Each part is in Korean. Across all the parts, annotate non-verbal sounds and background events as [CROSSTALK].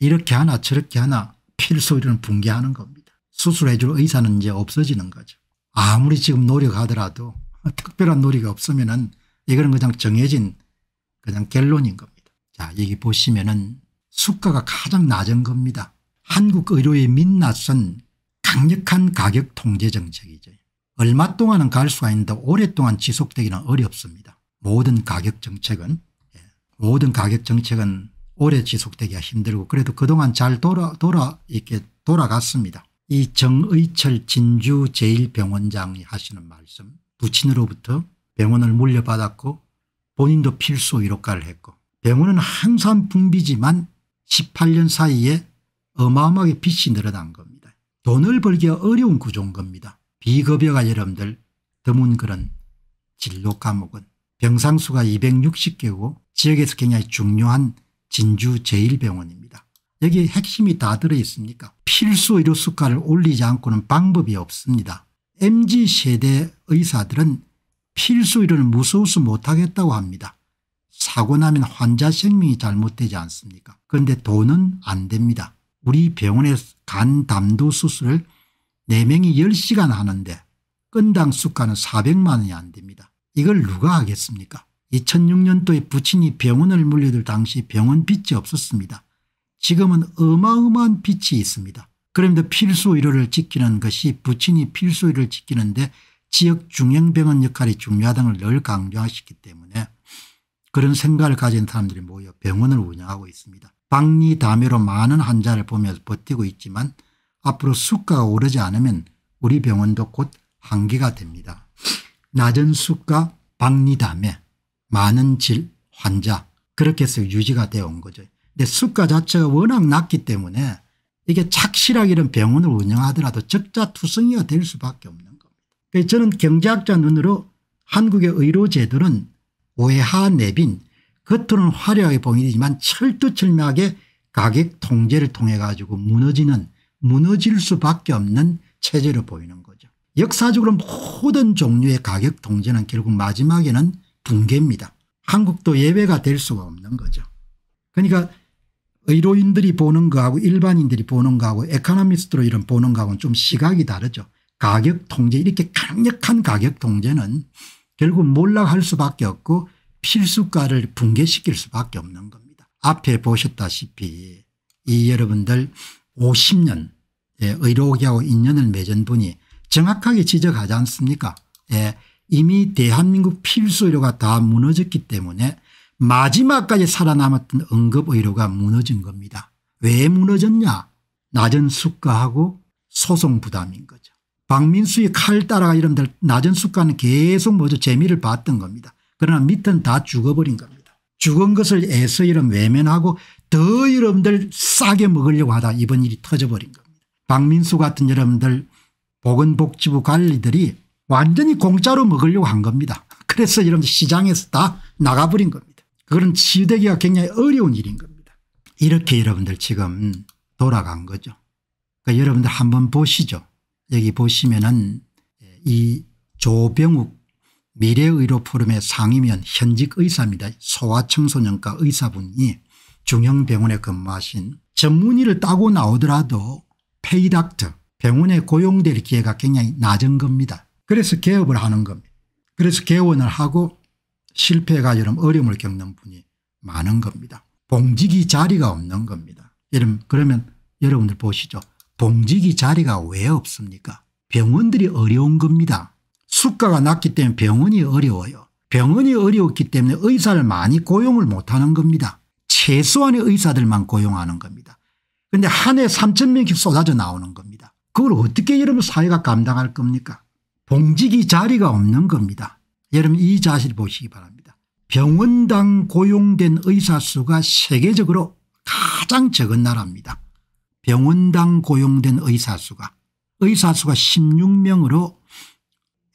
이렇게 하나 저렇게 하나 필소리는 붕괴하는 겁니다. 수술해 줄 의사는 이제 없어지는 거죠. 아무리 지금 노력하더라도 특별한 노력이 없으면 은 이거는 그냥 정해진 그냥 결론인 겁니다. 자 여기 보시면 은 수가가 가장 낮은 겁니다. 한국 의료의 민낯은 강력한 가격 통제 정책이죠. 얼마 동안은 갈 수가 있는데 오랫동안 지속되기는 어렵습니다. 모든 가격 정책은 예, 모든 가격 정책은 오래 지속되기가 힘들고 그래도 그동안 잘 돌아 돌아 이렇게 돌아갔습니다. 이 정의철 진주제일병원장이 하시는 말씀 부친으로부터 병원을 물려받았고 본인도 필수 위로가를 했고 병원은 항상 붐비지만 18년 사이에 어마어마하게 빚이 늘어난 겁니다. 돈을 벌기가 어려운 구조인 겁니다. 비급여가 여러분들 드문 그런 진로 과목은 병상수가 260개고 지역에서 굉장히 중요한 진주제일병원입니다. 여기 핵심이 다 들어있습니까 필수 의료 수가를 올리지 않고는 방법이 없습니다. m g 세대 의사들은 필수 의료를 무서워서 못하겠다고 합니다. 사고 나면 환자 생명이 잘못되지 않습니까 그런데 돈은 안 됩니다. 우리 병원의 간 담도 수술을 4명이 10시간 하는데 건당 수가는 400만 원이 안 됩니다. 이걸 누가 하겠습니까 2006년도에 부친이 병원을 물려들 당시 병원 빚이 없었습니다. 지금은 어마어마한 빚이 있습니다. 그런데 필수 의료를 지키는 것이 부친이 필수 의료를 지키는데 지역 중형병원 역할이 중요하다는 걸 늘 강조하시기 때문에 그런 생각을 가진 사람들이 모여 병원을 운영하고 있습니다. 박리담회로 많은 환자를 보면서 버티고 있지만 앞으로 수가가 오르지 않으면 우리 병원도 곧 한계가 됩니다. 낮은 수가 박리담회 많은 질 환자 그렇게 해서 유지가 되어 온 거죠. 근데 수가 자체가 워낙 낮기 때문에 이게 착실하게 이런 병원을 운영하더라도 적자투성이가 될 수밖에 없는 겁니다. 그래서 저는 경제학자 눈으로 한국의 의료제도는 오해하 내빈 겉으로는 화려하게 보이지만 철두철미하게 가격 통제를 통해 가지고 무너지는 무너질 수밖에 없는 체제로 보이는 거죠. 역사적으로 모든 종류의 가격 통제는 결국 마지막에는 붕괴입니다. 한국도 예외가 될 수가 없는 거죠. 그러니까 의료인들이 보는 거하고 일반인들이 보는 거하고 에카노미스트로 이런 보는 거하고는 좀 시각이 다르죠. 가격 통제 이렇게 강력한 가격 통제는 결국 몰락할 수밖에 없고 필수가를 붕괴시킬 수밖에 없는 겁니다. 앞에 보셨다시피 이 여러분들 50년 예, 의료계하고 인연을 맺은 분이 정확하게 지적하지 않습니까 예, 이미 대한민국 필수의료가 다 무너졌기 때문에 마지막까지 살아남았던 응급의료가 무너진 겁니다. 왜 무너졌냐 낮은 수가하고 소송 부담인 거죠. 박민수의 칼 따라가 이런들 낮은 수가는 계속 뭐죠 재미를 봤던 겁니다. 그러나 밑은 다 죽어버린 겁니다. 죽은 것을 애써 이런 외면하고 더 여러분들 싸게 먹으려고 하다 이번 일이 터져버린 겁니다. 박민수 같은 여러분들 보건복지부 관리들이 완전히 공짜로 먹으려고 한 겁니다. 그래서 이런 시장에서 다 나가버린 겁니다. 그런 치유기가 굉장히 어려운 일인 겁니다. 이렇게 여러분들 지금 돌아간 거죠. 그러니까 여러분들 한번 보시죠. 여기 보시면은 이 조병욱 미래의료 포럼의 상임위원 현직 의사입니다. 소아청소년과 의사분이 중형병원에 근무하신 전문의를 따고 나오더라도 페이닥터 병원에 고용될 기회가 굉장히 낮은 겁니다. 그래서 개업을 하는 겁니다. 그래서 개원을 하고 실패가 이런 어려움을 겪는 분이 많은 겁니다. 봉직이 자리가 없는 겁니다. 여러분 그러면 여러분들 보시죠. 봉직이 자리가 왜 없습니까 병원들이 어려운 겁니다. 수가가 낮기 때문에 병원이 어려워요. 병원이 어려웠기 때문에 의사를 많이 고용을 못하는 겁니다. 최소한의 의사들만 고용하는 겁니다. 그런데 한 해 3천 명씩 쏟아져 나오는 겁니다. 그걸 어떻게 여러분 사회가 감당할 겁니까 봉직이 자리가 없는 겁니다. 여러분 이자세 보시기 바랍니다. 병원당 고용된 의사 수가 세계적으로 가장 적은 나라입니다. 병원당 고용된 의사 수가 의사 수가 16명으로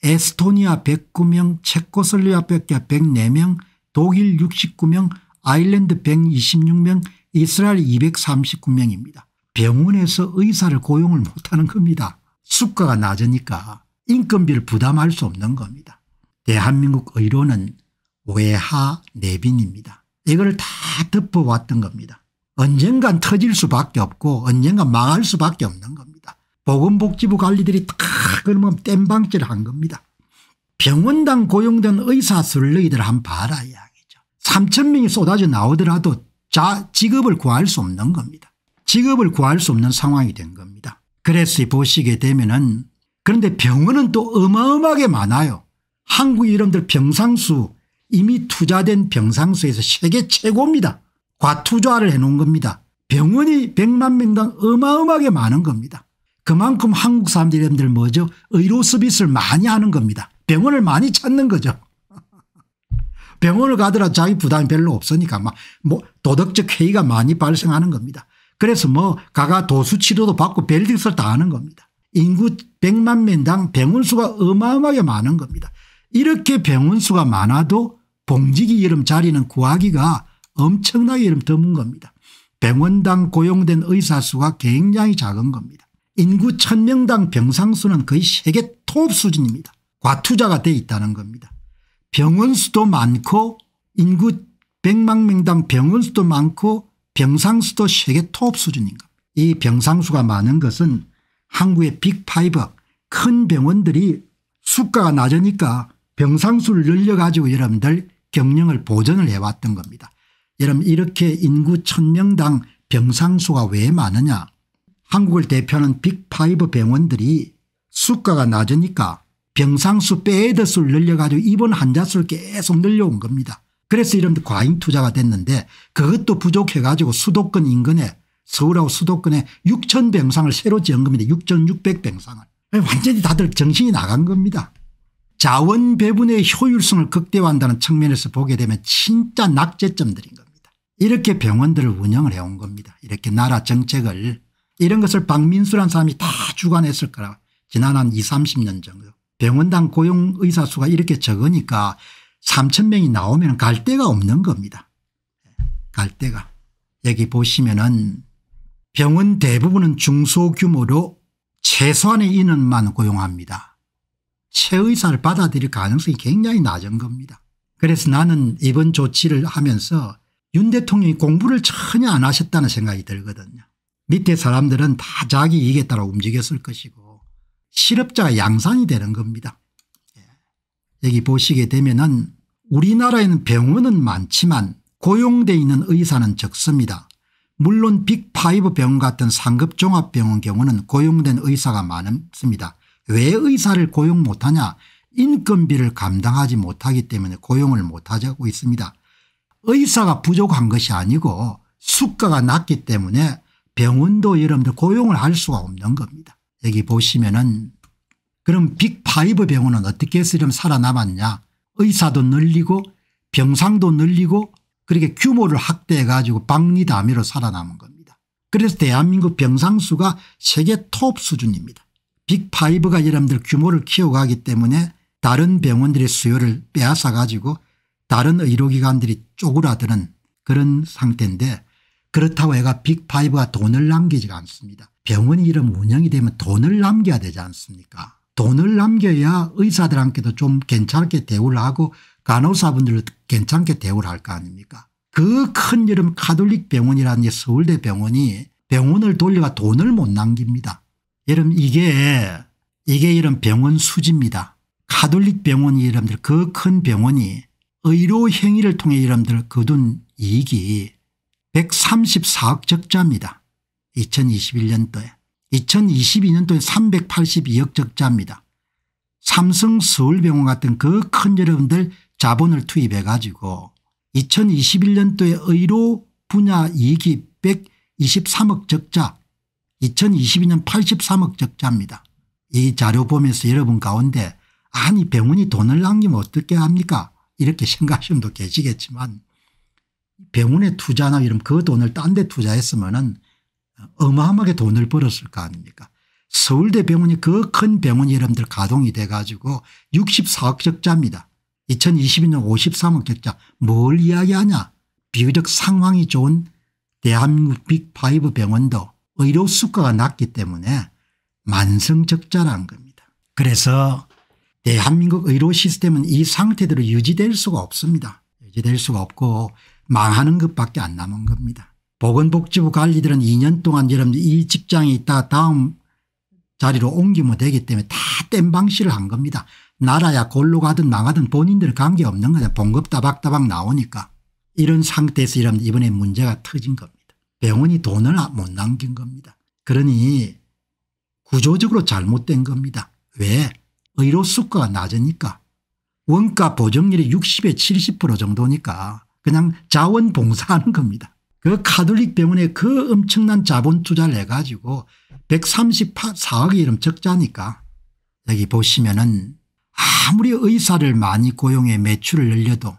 에스토니아 109명, 체코슬리아 104명, 독일 69명, 아일랜드 126명, 이스라엘 239명입니다. 병원에서 의사를 고용을 못하는 겁니다. 수가가 낮으니까. 인건비를 부담할 수 없는 겁니다. 대한민국 의료는 외하 내빈입니다. 이걸 다 덮어왔던 겁니다. 언젠간 터질 수밖에 없고 언젠간 망할 수밖에 없는 겁니다. 보건복지부 관리들이 다 그러면 땜방질 한 겁니다. 병원당 고용된 의사 술레이들 한 봐라 이야기죠. 3천 명이 쏟아져 나오더라도 자 직업을 구할 수 없는 겁니다. 직업을 구할 수 없는 상황이 된 겁니다. 그래서 보시게 되면 은 그런데 병원은 또 어마어마하게 많아요. 한국 이름들 병상수 이미 투자된 병상수에서 세계 최고입니다. 과투자를 해놓은 겁니다. 병원이 100만 명당 어마어마하게 많은 겁니다. 그만큼 한국 사람들이 뭐죠? 의료 서비스를 많이 하는 겁니다. 병원을 많이 찾는 거죠. [LAUGHS] 병원을 가더라 도 자기 부담이 별로 없으니까 막뭐 도덕적 회의가 많이 발생하는 겁니다. 그래서 뭐 가가 도수 치료도 받고 벨딩짓을다 하는 겁니다. 인구 100만 명당 병원수가 어마어마하게 많은 겁니다. 이렇게 병원수가 많아도 봉직이 여름 자리는 구하기가 엄청나게 여름 드문 겁니다. 병원당 고용된 의사수가 굉장히 작은 겁니다. 인구 1000명당 병상수는 거의 세계 톱 수준입니다. 과투자가 돼 있다는 겁니다. 병원수도 많고 인구 100만 명당 병원수도 많고 병상수도 세계 톱 수준인 겁니다. 이 병상수가 많은 것은 한국의 빅5 큰 병원들이 수가가 낮으니까 병상수를 늘려가지고 여러분들 경영을 보전을 해왔던 겁니다. 여러분 이렇게 인구 1000명당 병상수가 왜 많으냐 한국을 대표하는 빅5 병원들이 수가가 낮으니까 병상수 빼드 수를 늘려가지고 입원 환자 수를 계속 늘려온 겁니다. 그래서 이런 과잉 투자가 됐는데 그것도 부족해가지고 수도권 인근에 서울하고 수도권에 6천 병상을 새로 지은 겁니다. 6,600 병상을. 완전히 다들 정신이 나간 겁니다. 자원 배분의 효율성을 극대화한다는 측면에서 보게 되면 진짜 낙제점들인 겁니다. 이렇게 병원들을 운영을 해온 겁니다. 이렇게 나라 정책을 이런 것을 박민수란 사람이 다 주관했을 거라 지난 한 20, 30년 정도 병원당 고용 의사 수가 이렇게 적으니까 3천 명이 나오면 갈 데가 없는 겁니다. 갈 데가. 여기 보시면은 병원 대부분은 중소규모로 최소한의 인원만 고용합니다. 최의사를 받아들일 가능성이 굉장히 낮은 겁니다. 그래서 나는 이번 조치를 하면서 윤 대통령이 공부를 전혀 안 하셨다는 생각이 들거든요. 밑에 사람들은 다 자기 이익에 따라 움직였을 것이고 실업자가 양산이 되는 겁니다. 예. 여기 보시게 되면 은 우리나라에는 병원은 많지만 고용돼 있는 의사는 적습니다. 물론 빅5 병원 같은 상급 종합병원 경우는 고용된 의사가 많습니다. 왜 의사를 고용 못하냐 인건비를 감당하지 못하기 때문에 고용을 못하고 있습니다. 의사가 부족한 것이 아니고 수가가 낮기 때문에 병원도 여러분들 고용을 할 수가 없는 겁니다. 여기 보시면은 그럼 빅5 병원은 어떻게 해서 좀 살아남았냐 의사도 늘리고 병상도 늘리고 그렇게 규모를 확대해 가지고 박리다미로 살아남은 겁니다. 그래서 대한민국 병상수가 세계 톱 수준입니다. 빅5가 여러분들 규모를 키워가기 때문에 다른 병원들의 수요를 빼앗아 가지고 다른 의료기관들이 쪼그라드는 그런 상태인데 그렇다고 애가 빅5가 돈을 남기지 않습니다. 병원이 이런 운영이 되면 돈을 남겨야 되지 않습니까 돈을 남겨야 의사들한테도 좀 괜찮게 대우를 하고 간호사분들을 괜찮게 대우를 할 거 아닙니까 그큰 이름 카톨릭 병원이라는 게 서울대 병원이 병원을 돌려가 돈을 못 남깁니다. 여러분 이게 이게 이런 병원 수지입니다. 카톨릭 병원이 여러분들 그 큰 병원이 의료 행위를 통해 여러분들 거둔 이익이 134억 적자입니다. 2021년도에. 2022년도에 382억 적자입니다. 삼성 서울병원 같은 그 큰 여러분들 자본을 투입해 가지고 2021년도에 의료 분야 이익이 123억 적자 2022년 83억 적자입니다. 이 자료 보면서 여러분 가운데 아니 병원이 돈을 남기면 어떻게 합니까 이렇게 생각하시는 분도 계시겠지만 병원에 투자나 이런 그 돈을 딴 데 투자했으면 은 어마어마하게 돈을 벌었을 거 아닙니까 서울대 병원이 그 큰 병원이 여러분들 가동이 돼 가지고 64억 적자입니다. 2022년 53억 객자 뭘 이야기하냐 비교적 상황이 좋은 대한민국 빅5 병원도 의료 수가가 낮기 때문에 만성적자란 겁니다. 그래서 대한민국 의료 시스템은 이 상태대로 유지될 수가 없습니다. 유지될 수가 없고 망하는 것밖에 안 남은 겁니다. 보건복지부 관리들은 2년 동안 여러분 들이직장이 있다 다음 자리로 옮기면 되기 때문에 다 땜방시를 한 겁니다. 나라야 골로 가든 망하든 본인들 관계없는 거죠. 봉급 따박따박 나오니까. 이런 상태에서 이런 이번에 문제가 터진 겁니다. 병원이 돈을 아- 못 남긴 겁니다. 그러니 구조적으로 잘못된 겁니다. 왜? 의료 수가가 낮으니까. 원가 보정률이 60에 70% 정도니까 그냥 자원 봉사하는 겁니다. 그 카톨릭 병원에 그 엄청난 자본 투자를 해가지고 134억이 이름 적자니까 여기 보시면은 아무리 의사를 많이 고용해 매출을 늘려도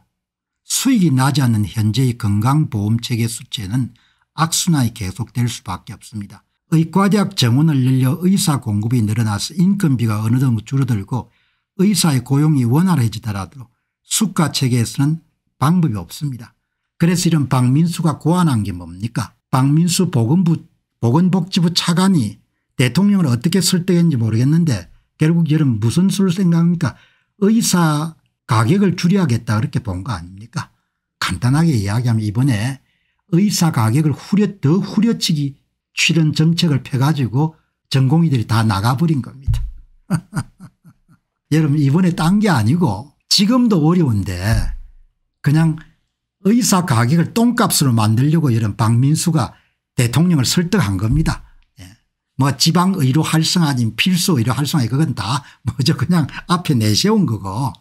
수익이 나지 않는 현재의 건강보험체계 수치는 악순환이 계속될 수밖에 없습니다. 의과대학 정원을 늘려 의사 공급이 늘어나서 인건비가 어느 정도 줄어들고 의사의 고용이 원활해지더라도 수가 체계에서는 방법이 없습니다. 그래서 이런 박민수가 고안한 게 뭡니까 박민수 보건부, 보건복지부 차관이 대통령을 어떻게 설득했는지 모르겠는데 결국 여러분 무슨 수를 생각합니까 의사 가격을 줄여야겠다 그렇게 본 거 아닙니까 간단하게 이야기하면 이번에 의사 가격을 후려 더 후려치기 실은 정책을 펴가지고 전공의들이 다 나가버린 겁니다. [LAUGHS] 여러분 이번에 딴 게 아니고 지금도 어려운데 그냥 의사 가격을 똥값으로 만들려고 이런 박민수가 대통령을 설득한 겁니다. 뭐 지방의료 활성화 아닌 필수의료 활성화 그건 다 뭐죠 그냥 앞에 내세운 거고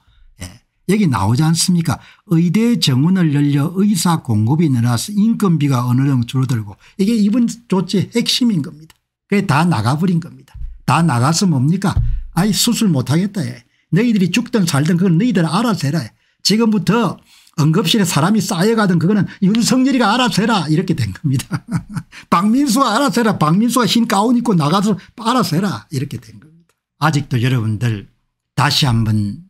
예. 여기 나오지 않습니까 의대 정원을 열려 의사 공급이 늘어서 인건비가 어느 정도 줄어들고 이게 이번 조치의 핵심인 겁니다. 그게 다 나가버린 겁니다. 다 나가서 뭡니까 아이 수술 못하겠다 해. 너희들이 죽든 살든 그건 너희들 알아서 해라 해. 지금부터 응급실에 사람이 쌓여가던 그거는 윤석열이가 알아서 해라 이렇게 된 겁니다. [LAUGHS] 박민수가 알아서 해라 박민수가 흰 가운 입고 나가서 알아서 해라 이렇게 된 겁니다. 아직도 여러분들 다시 한번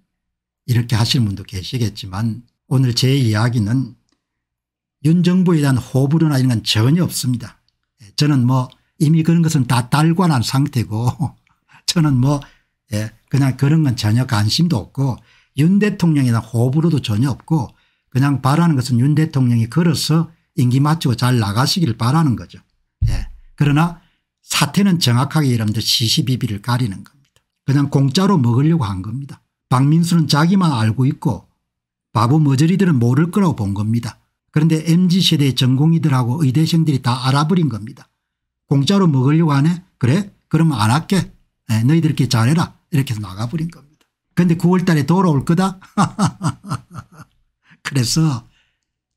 이렇게 하실 분도 계시겠지만 오늘 제 이야기는 윤 정부에 대한 호불호나 이런 건 전혀 없습니다. 예, 저는 뭐 이미 그런 것은 다 달관한 상태고 [LAUGHS] 저는 뭐 예, 그냥 그런 건 전혀 관심도 없고 윤 대통령에 대한 호불호도 전혀 없고 그냥 바라는 것은 윤 대통령이 걸어서 임기 마치고 잘 나가시길 바라는 거죠. 예. 그러나 사태는 정확하게 여러분들 시시비비를 가리는 겁니다. 그냥 공짜로 먹으려고 한 겁니다. 박민수는 자기만 알고 있고 바보 머저리들은 모를 거라고 본 겁니다. 그런데 MZ세대의 전공이들하고 의대생들이 다 알아버린 겁니다. 공짜로 먹으려고 하네? 그래? 그러면 안 할게. 네, 너희들끼리 잘해라. 이렇게 해서 나가버린 겁니다. 그런데 9월 달에 돌아올 거다? [LAUGHS] 그래서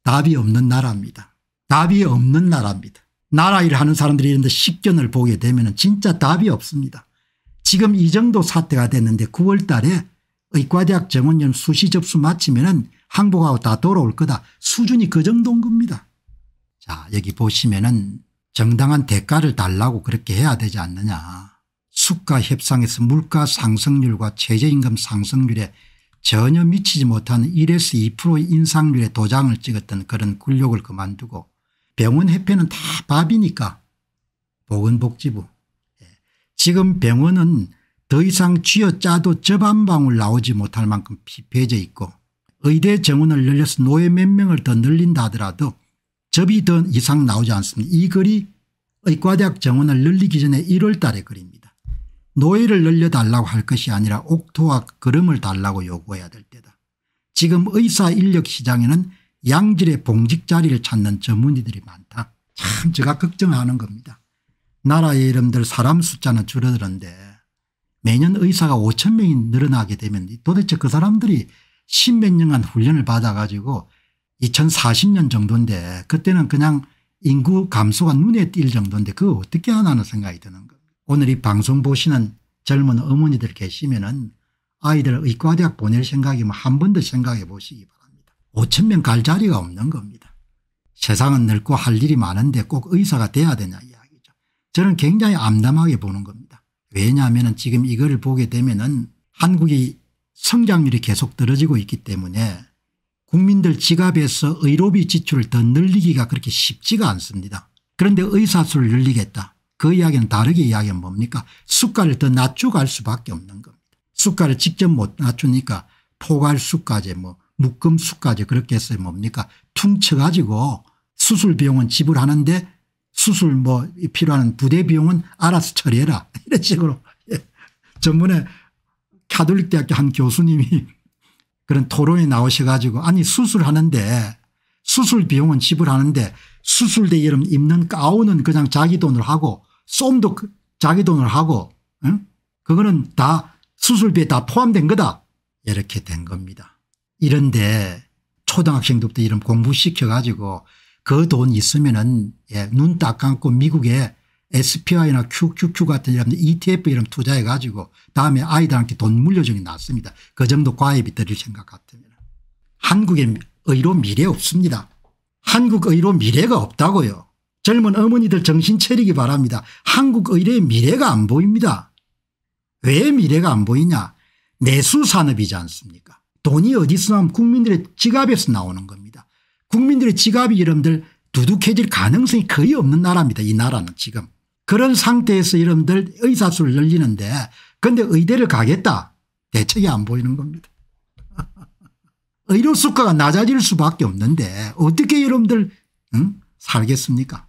답이 없는 나라입니다. 답이 없는 나라입니다. 나라 일을 하는 사람들이 이런 데 식견을 보게 되면 진짜 답이 없습니다. 지금 이 정도 사태가 됐는데 9월 달에 의과대학 정원연 수시 접수 마치면 항복하고 다 돌아올 거다. 수준이 그 정도인 겁니다. 자 여기 보시면은 정당한 대가를 달라고 그렇게 해야 되지 않느냐. 수가 협상에서 물가 상승률과 최저임금 상승률에 전혀 미치지 못하는 1에서 2% 인상률의 도장을 찍었던 그런 굴욕을 그만두고 병원 회피는다 밥이니까 보건복지부 예. 지금 병원은 더 이상 쥐어짜도 접 한 방울 나오지 못할 만큼 피폐해져 있고 의대 정원을 늘려서 노예 몇 명을 더 늘린다 하더라도 접이 더 이상 나오지 않습니다. 이 글이 의과대학 정원을 늘리기 전에 1월 달의 글입니다. 노예를 늘려달라고 할 것이 아니라 옥토와 걸름을 달라고 요구해야 될 때다. 지금 의사 인력 시장에는 양질의 봉직 자리를 찾는 전문의들이 많다. 참 제가 걱정하는 겁니다. 나라의 이름들 사람 숫자는 줄어드는데 매년 의사가 5천 명이 늘어나게 되면 도대체 그 사람들이 십몇 년간 훈련을 받아가지고 2040년 정도인데 그때는 그냥 인구 감소가 눈에 띌 정도인데 그거 어떻게 하나는 생각이 드는 거 오늘 이 방송 보시는 젊은 어머니들 계시면 은 아이들 의과대학 보낼 생각이면 뭐 한번도 생각해 보시기 바랍니다. 5천 명 갈 자리가 없는 겁니다. 세상은 넓고할 일이 많은데 꼭 의사가 돼야 되냐 이야기죠. 저는 굉장히 암담하게 보는 겁니다. 왜냐하면 지금 이거를 보게 되면 은 한국이 성장률이 계속 떨어지고 있기 때문에 국민들 지갑에서 의료비 지출을 더 늘리기가 그렇게 쉽지가 않습니다. 그런데 의사 수를 늘리겠다. 그 이야기는 다르게 이야기하면 뭡니까 숫가를 더 낮추갈 수밖에 없는 겁니다. 숫가를 직접 못 낮추니까 포괄 숫까지 뭐 묶음 숫까지 그렇게 했어요 뭡니까 퉁쳐 가지고 수술 비용은 지불하는데 수술 뭐 필요한 부대 비용은 알아서 처리해라 [LAUGHS] 이런 식으로 예. 전번에 카톨릭 대학교 한 교수님이 그런 토론에 나오셔 가지고 아니 수술하는데 수술 비용은 지불하는데 수술대 이름 입는 가운은 그냥 자기 돈으로 하고 쏨도 그 자기 돈을 하고 응? 그거는 다 수술비에 다 포함된 거다 이렇게 된 겁니다. 이런데 초등학생들부터 이런 공부시켜 가지고 그 돈 있으면 은 예, 눈 딱 감고 미국에 SPI나 QQQ 같은 이런 ETF 이런 투자해 가지고 다음에 아이들한테 돈 물려주는 게 낫습니다. 그 정도 과외비 들릴 생각 같으면. 한국의 의료 미래 없습니다. 한국 의료 미래가 없다고요. 젊은 어머니들 정신 차리기 바랍니다. 한국 의뢰의 미래가 안 보입니다. 왜 미래가 안 보이냐 내수산업이지 않습니까 돈이 어디서 나오면 국민들의 지갑에서 나오는 겁니다. 국민들의 지갑이 여러분들 두둑해질 가능성이 거의 없는 나라입니다. 이 나라는 지금. 그런 상태에서 여러분들 의사수를 늘리는데 근데 의대를 가겠다. 대책이 안 보이는 겁니다. [LAUGHS] 의료 수가가 낮아질 수밖에 없는데 어떻게 여러분들 응? 살겠습니까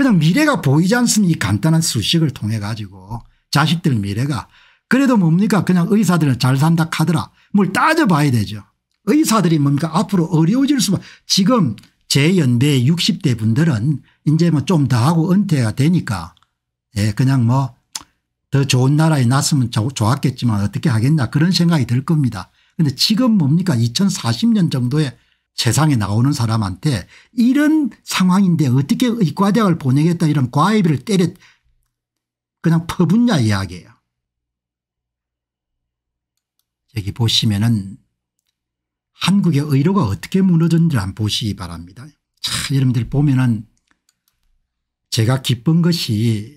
그냥 미래가 보이지 않습니까 간단한 수식을 통해 가지고 자식들 미래가 그래도 뭡니까 그냥 의사들은 잘 산다 카더라 뭘 따져봐야 되죠. 의사들이 뭡니까 앞으로 어려워질 수만 지금 제 연배 60대 분들은 이제 뭐 좀 더 하고 은퇴가 되니까 예 그냥 뭐 더 좋은 나라에 났으면 좋았겠지만 어떻게 하겠나 그런 생각이 들 겁니다. 그데 지금 뭡니까 2040년 정도에 세상에 나오는 사람한테 이런 상황인데 어떻게 의과대학을 보내겠다 이런 과외비를 때려 그냥 퍼붓냐 이야기예요. 여기 보시면은 한국의 의료가 어떻게 무너졌는지 안 보시기 바랍니다. 자, 여러분들 보면은 제가 기쁜 것이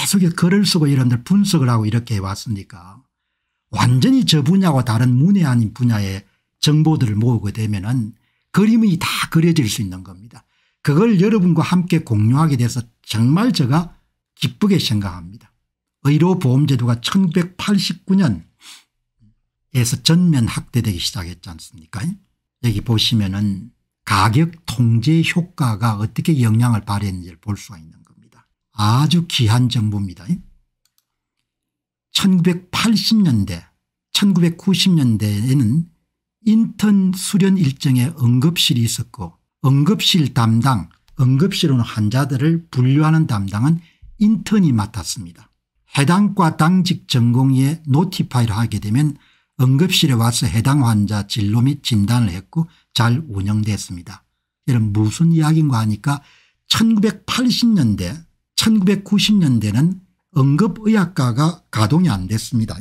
계속 글을 쓰고 여러분들 분석을 하고 이렇게 해왔으니까 완전히 저 분야와 다른 문외 한 분야에 정보들을 모으게 되면은 그림이 다 그려질 수 있는 겁니다. 그걸 여러분과 함께 공유하게 돼서 정말 제가 기쁘게 생각합니다. 의료보험제도가 1989년 에서 전면 확대되기 시작했지 않습니까 여기 보시면은 가격 통제 효과가 어떻게 영향을 발휘했는지를 볼 수가 있는 겁니다. 아주 귀한 정보입니다. 1980년대 1990년대에는 인턴 수련 일정에 응급실이 있었고 응급실 담당 응급실은 환자들을 분류하는 담당은 인턴이 맡았습니다. 해당과 당직 전공의에 노티파이를 하게 되면 응급실에 와서 해당 환자 진료 및 진단을 했고 잘 운영됐습니다. 이런 무슨 이야기인가 하니까 1980년대 1990년대는 응급의학과가 가동이 안 됐습니다.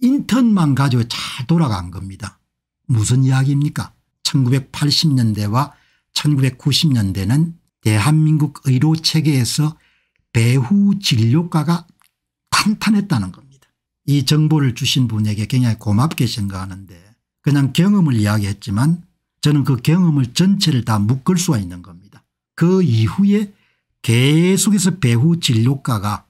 인턴만 가지고 잘 돌아간 겁니다. 무슨 이야기입니까 1980년대와 1990년대는 대한민국 의료체계에서 배후 진료과가 탄탄했다는 겁니다. 이 정보를 주신 분에게 굉장히 고맙게 생각하는데 그냥 경험을 이야기했지만 저는 그 경험을 전체를 다 묶을 수가 있는 겁니다. 그 이후에 계속해서 배후 진료과가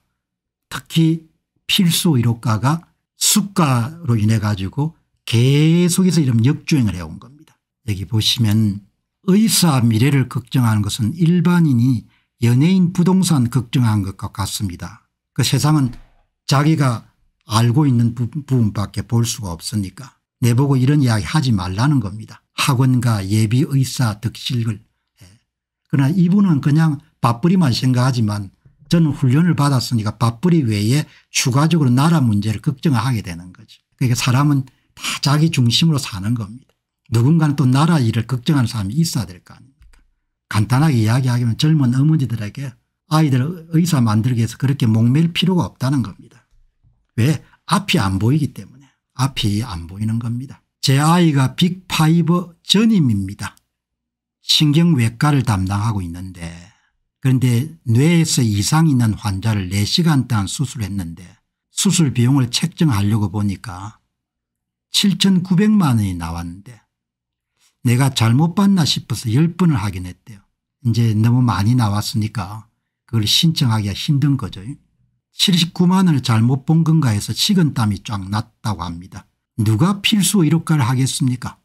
특히 필수 의료과가 습가로 인해 가지고 계속해서 이런 역주행을 해온 겁니다. 여기 보시면 의사 미래를 걱정하는 것은 일반인이 연예인 부동산 걱정하는 것과 같습니다. 그 세상은 자기가 알고 있는 부분밖에 볼 수가 없으니까 내보고 이런 이야기 하지 말라는 겁니다. 학원과 예비의사 득실을. 예. 그러나 이분은 그냥 바쁘리만 생각하지만 저는 훈련을 받았으니까 밥벌이 외에 추가적으로 나라 문제를 걱정하게 되는 거죠. 그러니까 사람은 다 자기 중심으로 사는 겁니다. 누군가는 또 나라 일을 걱정하는 사람이 있어야 될 거 아닙니까 간단하게 이야기하면 젊은 어머니들에게 아이들 의사 만들기 위해서 그렇게 목맬 필요가 없다는 겁니다. 왜? 앞이 안 보이기 때문에 앞이 안 보이는 겁니다. 제 아이가 빅파이버 전임입니다. 신경외과를 담당하고 있는데 그런데 뇌에서 이상 있는 환자를 4시간 동안 수술했는데 수술 비용을 책정하려고 보니까 7,900만 원이 나왔는데 내가 잘못 봤나 싶어서 10번을 확인했대요. 이제 너무 많이 나왔으니까 그걸 신청하기가 힘든 거죠. 79만 원을 잘못 본 건가 해서 식은땀이 쫙 났다고 합니다. 누가 필수 의료과를 하겠습니까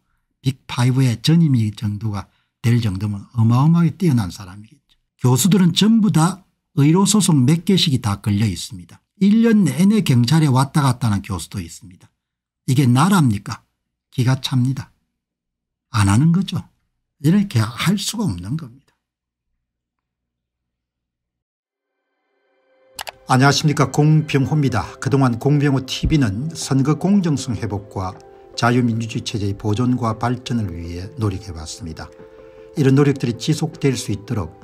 빅5의 전임이 정도가 될 정도면 어마어마하게 뛰어난 사람이겠죠. 교수들은 전부 다 의료소송 몇 개씩이 다 걸려 있습니다. 1년 내내 경찰에 왔다 갔다 하는 교수도 있습니다. 이게 나라입니까? 기가 찹니다. 안 하는 거죠. 이렇게 할 수가 없는 겁니다. 안녕하십니까 공병호입니다. 그동안 공병호TV는 선거 공정성 회복과 자유민주주의 체제의 보존과 발전을 위해 노력해왔습니다. 이런 노력들이 지속될 수 있도록